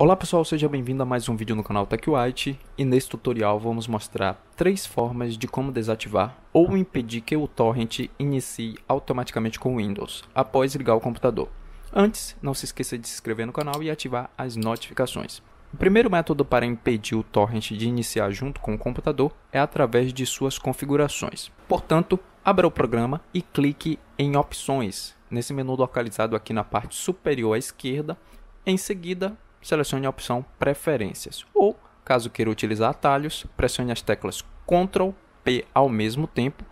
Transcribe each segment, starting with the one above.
Olá pessoal, seja bem-vindo a mais um vídeo no canal TechWhite e nesse tutorial vamos mostrar três formas de como desativar ou impedir que o torrent inicie automaticamente com o Windows após ligar o computador. Antes, não se esqueça de se inscrever no canal e ativar as notificações. O primeiro método para impedir o torrent de iniciar junto com o computador é através de suas configurações. Portanto, abra o programa e clique em Opções, nesse menu localizado aqui na parte superior à esquerda. Em seguida, selecione a opção Preferências. Ou, caso queira utilizar atalhos, pressione as teclas Ctrl P ao mesmo tempo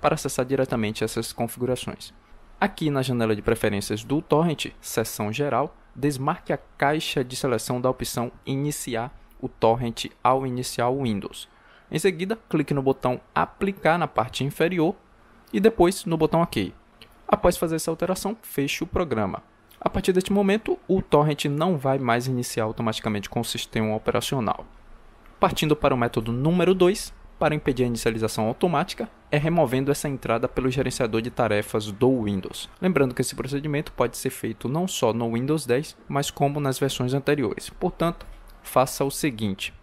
para acessar diretamente essas configurações. Aqui na janela de preferências do torrent, seção geral, desmarque a caixa de seleção da opção Iniciar o torrent ao iniciar o Windows. Em seguida, clique no botão Aplicar na parte inferior e depois no botão OK. Após fazer essa alteração, feche o programa. A partir deste momento, o torrent não vai mais iniciar automaticamente com o sistema operacional. Partindo para o método número 2, para impedir a inicialização automática, é removendo essa entrada pelo gerenciador de tarefas do Windows. Lembrando que esse procedimento pode ser feito não só no Windows 10, mas como nas versões anteriores. Portanto, faça o seguinte: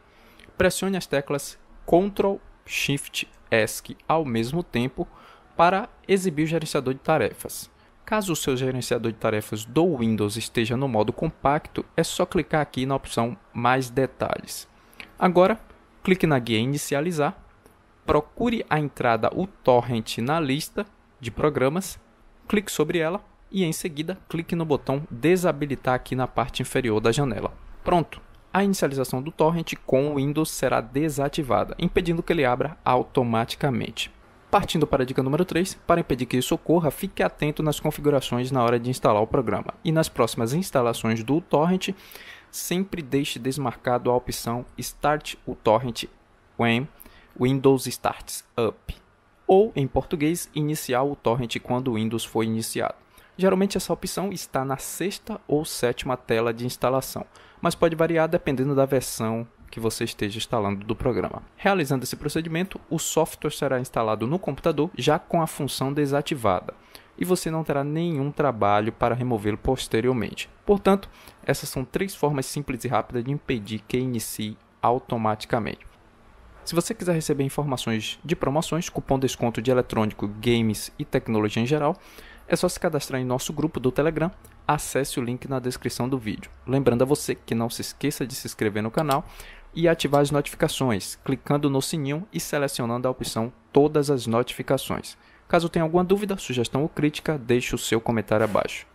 pressione as teclas Ctrl Shift ESC ao mesmo tempo para exibir o gerenciador de tarefas. Caso o seu gerenciador de tarefas do Windows esteja no modo compacto, é só clicar aqui na opção Mais Detalhes. Agora, clique na guia Inicializar, procure a entrada o torrent na lista de programas, clique sobre ela e em seguida clique no botão Desabilitar aqui na parte inferior da janela. Pronto! A inicialização do torrent com o Windows será desativada, impedindo que ele abra automaticamente. Partindo para a dica número 3, para impedir que isso ocorra, fique atento nas configurações na hora de instalar o programa. E nas próximas instalações do torrent, sempre deixe desmarcado a opção Start o torrent when Windows starts up, ou em português, iniciar o torrent quando o Windows foi iniciado. Geralmente essa opção está na sexta ou sétima tela de instalação, mas pode variar dependendo da versão que você esteja instalando do programa. Realizando esse procedimento, o software será instalado no computador já com a função desativada e você não terá nenhum trabalho para removê-lo posteriormente. Portanto, essas são três formas simples e rápidas de impedir que inicie automaticamente. Se você quiser receber informações de promoções, cupom desconto de eletrônico, games e tecnologia em geral, é só se cadastrar em nosso grupo do Telegram. Acesse o link na descrição do vídeo. Lembrando a você que não se esqueça de se inscrever no canal e ativar as notificações, clicando no sininho e selecionando a opção Todas as Notificações. Caso tenha alguma dúvida, sugestão ou crítica, deixe o seu comentário abaixo.